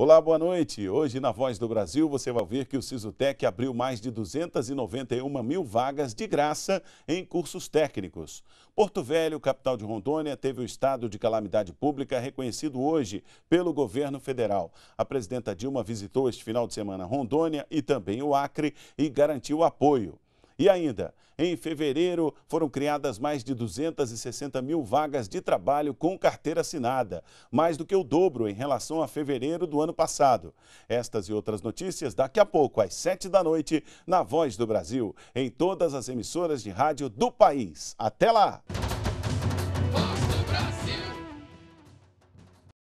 Olá, boa noite. Hoje, na Voz do Brasil, você vai ouvir que o Sisutec abriu mais de 291 mil vagas de graça em cursos técnicos. Porto Velho, capital de Rondônia, teve o estado de calamidade pública reconhecido hoje pelo governo federal. A presidenta Dilma visitou este final de semana Rondônia e também o Acre e garantiu apoio. E ainda, em fevereiro foram criadas mais de 260 mil vagas de trabalho com carteira assinada, mais do que o dobro em relação a fevereiro do ano passado. Estas e outras notícias daqui a pouco, às 7 da noite, na Voz do Brasil, em todas as emissoras de rádio do país. Até lá!